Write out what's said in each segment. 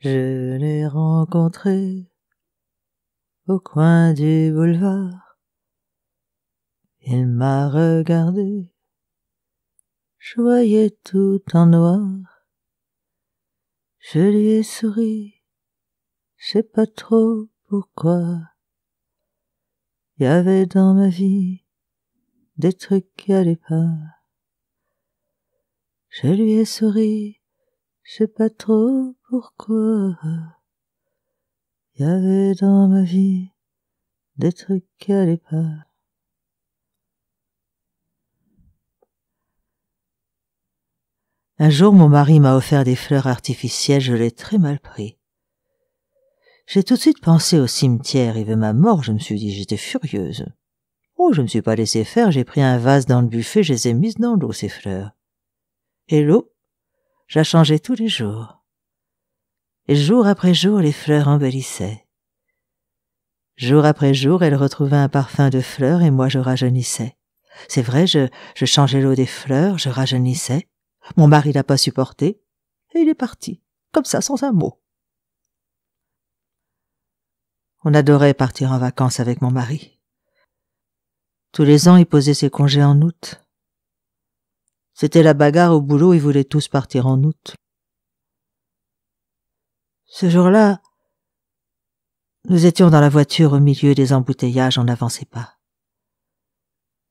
Je l'ai rencontré au coin du boulevard. Il m'a regardé. Je voyais tout en noir. Je lui ai souri. Je sais pas trop pourquoi. Il y avait dans ma vie des trucs qui allaient pas. Je lui ai souri je sais pas trop pourquoi. Y avait dans ma vie des trucs qui allaient pas. Un jour, mon mari m'a offert des fleurs artificielles, je l'ai très mal pris. J'ai tout de suite pensé au cimetière et à ma mort, je me suis dit, j'étais furieuse. Oh, je me suis pas laissé faire, j'ai pris un vase dans le buffet, je les ai mises dans l'eau, ces fleurs. Et l'eau, la changeais tous les jours. Et jour après jour, les fleurs embellissaient. Jour après jour, elle retrouvait un parfum de fleurs et moi je rajeunissais. C'est vrai, je, je changeais l'eau des fleurs, je rajeunissais. Mon mari l'a pas supporté, et il est parti, comme ça, sans un mot. On adorait partir en vacances avec mon mari. Tous les ans, il posait ses congés en août. C'était la bagarre au boulot, ils voulaient tous partir en août. Ce jour-là, nous étions dans la voiture au milieu des embouteillages, on n'avançait pas.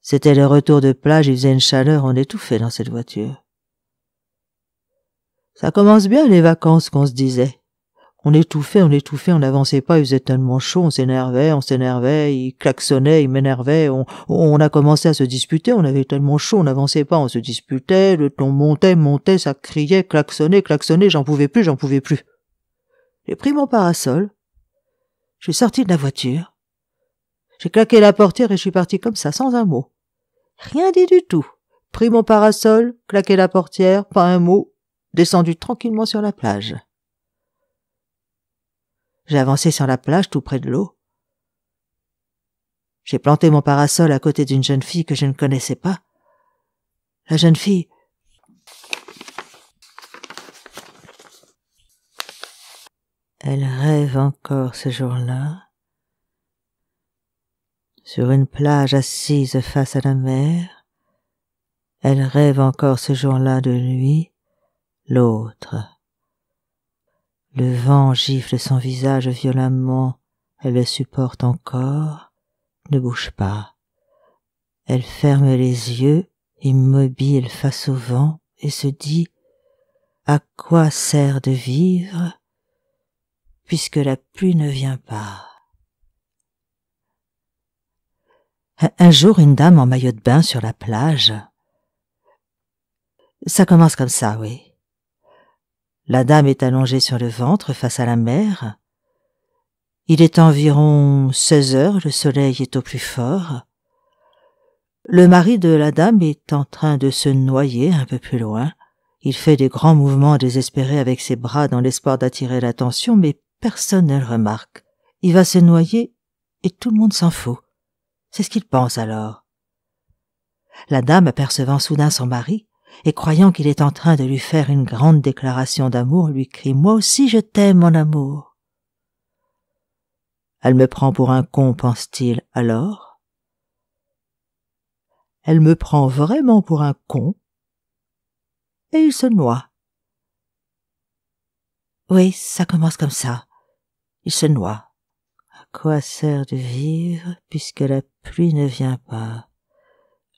C'était le retour de plage, il faisait une chaleur, on étouffait dans cette voiture. Ça commence bien les vacances qu'on se disait. On étouffait, on étouffait, on n'avançait pas, il faisait tellement chaud, on s'énervait, on s'énervait, il klaxonnait, il m'énervait, on, on, a commencé à se disputer, on avait tellement chaud, on n'avançait pas, on se disputait, le ton montait, montait, ça criait, klaxonnait, klaxonnait, j'en pouvais plus, j'en pouvais plus. J'ai pris mon parasol, j'ai sorti de la voiture, j'ai claqué la portière et je suis parti comme ça, sans un mot. Rien dit du tout. Pris mon parasol, claqué la portière, pas un mot, descendu tranquillement sur la plage. J'ai avancé sur la plage tout près de l'eau. J'ai planté mon parasol à côté d'une jeune fille que je ne connaissais pas. La jeune fille Elle rêve encore ce jour-là. Sur une plage assise face à la mer, elle rêve encore ce jour-là de lui, l'autre. Le vent gifle son visage violemment, elle le supporte encore, ne bouge pas. Elle ferme les yeux, immobile face au vent, et se dit À quoi sert de vivre puisque la pluie ne vient pas Un jour, une dame en maillot de bain sur la plage. Ça commence comme ça, oui. La dame est allongée sur le ventre face à la mer. Il est environ seize heures, le soleil est au plus fort. Le mari de la dame est en train de se noyer un peu plus loin. Il fait des grands mouvements désespérés avec ses bras dans l'espoir d'attirer l'attention, mais personne ne le remarque. Il va se noyer et tout le monde s'en fout. C'est ce qu'il pense alors. La dame apercevant soudain son mari, et croyant qu'il est en train de lui faire une grande déclaration d'amour, lui crie Moi aussi je t'aime, mon amour. Elle me prend pour un con, pense-t-il alors. Elle me prend vraiment pour un con. Et il se noie. Oui, ça commence comme ça. Il se noie. À quoi sert de vivre puisque la pluie ne vient pas?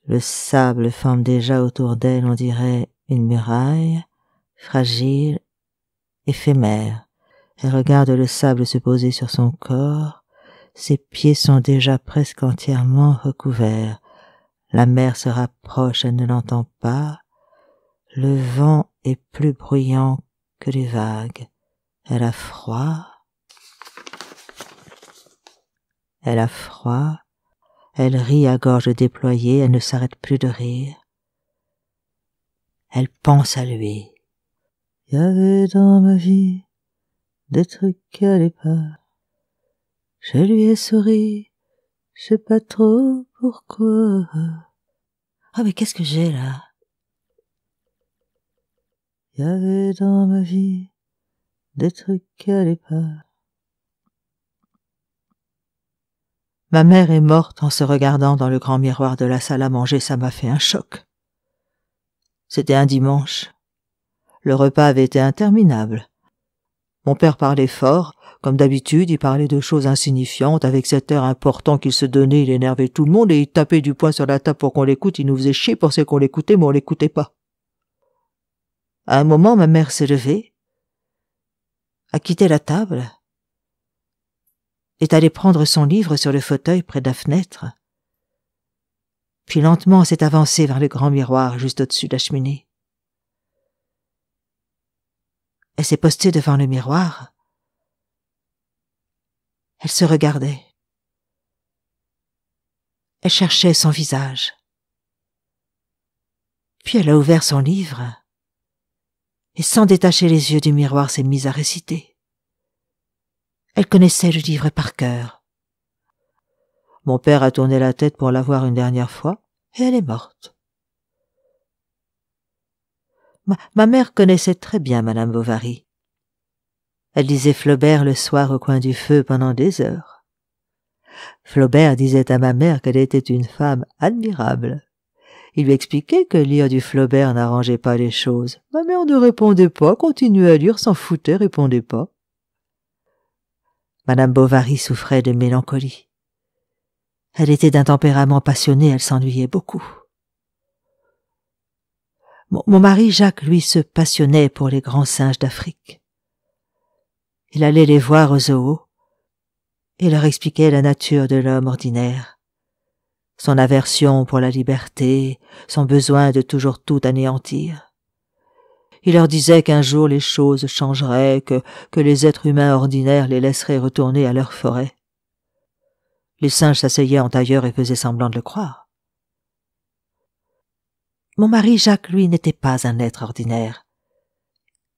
Le sable forme déjà autour d'elle, on dirait, une muraille, fragile, éphémère. Elle regarde le sable se poser sur son corps, ses pieds sont déjà presque entièrement recouverts. La mer se rapproche, elle ne l'entend pas. Le vent est plus bruyant que les vagues. Elle a froid. Elle a froid. Elle rit à gorge déployée, elle ne s'arrête plus de rire. Elle pense à lui. Il y avait dans ma vie des trucs à pas. Je lui ai souri, je sais pas trop pourquoi. Ah mais qu'est-ce que j'ai là Il y avait dans ma vie des trucs à l'époque. Ma mère est morte en se regardant dans le grand miroir de la salle à manger, ça m'a fait un choc. C'était un dimanche. Le repas avait été interminable. Mon père parlait fort, comme d'habitude, il parlait de choses insignifiantes, avec cet air important qu'il se donnait, il énervait tout le monde et il tapait du poing sur la table pour qu'on l'écoute, il nous faisait chier pour qu'on l'écoutait, mais on l'écoutait pas. À un moment, ma mère s'est levée, a quitté la table, est allé prendre son livre sur le fauteuil près de la fenêtre. Puis lentement s'est avancée vers le grand miroir juste au-dessus de la cheminée. Elle s'est postée devant le miroir. Elle se regardait. Elle cherchait son visage. Puis elle a ouvert son livre et sans détacher les yeux du miroir s'est mise à réciter. Elle connaissait le livre par cœur. Mon père a tourné la tête pour la voir une dernière fois, et elle est morte. Ma, mère connaissait très bien Madame Bovary. Elle lisait Flaubert le soir au coin du feu pendant des heures. Flaubert disait à ma mère qu'elle était une femme admirable. Il lui expliquait que lire du Flaubert n'arrangeait pas les choses. Ma mère ne répondait pas, continuait à lire, s'en foutait, répondait pas. Madame Bovary souffrait de mélancolie. Elle était d'un tempérament passionné, elle s'ennuyait beaucoup. Mon, mari Jacques, lui, se passionnait pour les grands singes d'Afrique. Il allait les voir aux zoo et leur expliquait la nature de l'homme ordinaire, son aversion pour la liberté, son besoin de toujours tout anéantir. Il leur disait qu'un jour les choses changeraient, que, que les êtres humains ordinaires les laisseraient retourner à leur forêt. Les singes s'asseyaient en tailleur et faisaient semblant de le croire. Mon mari Jacques, lui, n'était pas un être ordinaire.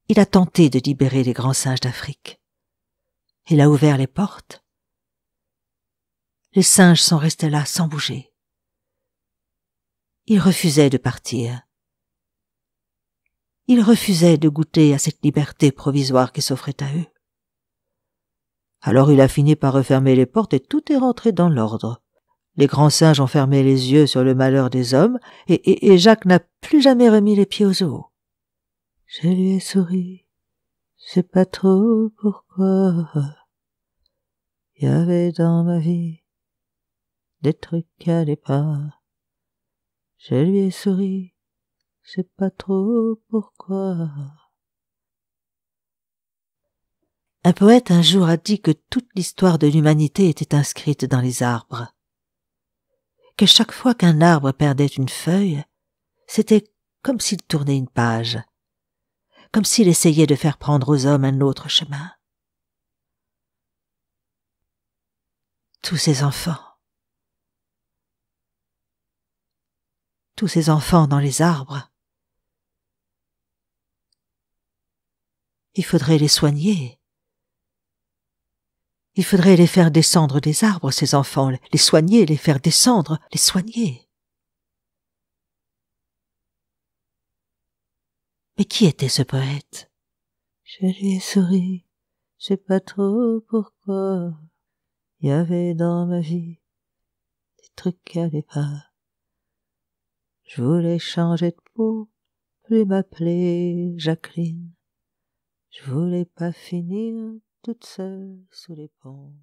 Il a tenté de libérer les grands singes d'Afrique. Il a ouvert les portes. Les singes sont restés là sans bouger. Ils refusaient de partir. Il refusait de goûter à cette liberté provisoire qui s'offrait à eux. Alors il a fini par refermer les portes et tout est rentré dans l'ordre. Les grands singes ont fermé les yeux sur le malheur des hommes, et, Jacques n'a plus jamais remis les pieds aux eaux. Je lui ai souri, c'est pas trop pourquoi. Il y avait dans ma vie des trucs à pas. Je lui ai souri, je sais pas trop pourquoi. Un poète un jour a dit que toute l'histoire de l'humanité était inscrite dans les arbres. Que chaque fois qu'un arbre perdait une feuille, c'était comme s'il tournait une page, comme s'il essayait de faire prendre aux hommes un autre chemin. Tous ces enfants, tous ces enfants dans les arbres, Il faudrait les soigner. Il faudrait les faire descendre des arbres, ces enfants, les soigner, les faire descendre, les soigner. Mais qui était ce poète Je lui ai souri, je sais pas trop pourquoi. Il y avait dans ma vie des trucs qui allaient pas. Je voulais changer de peau, plus m'appeler Jacqueline. Je voulais pas finir toute seule sous les ponts.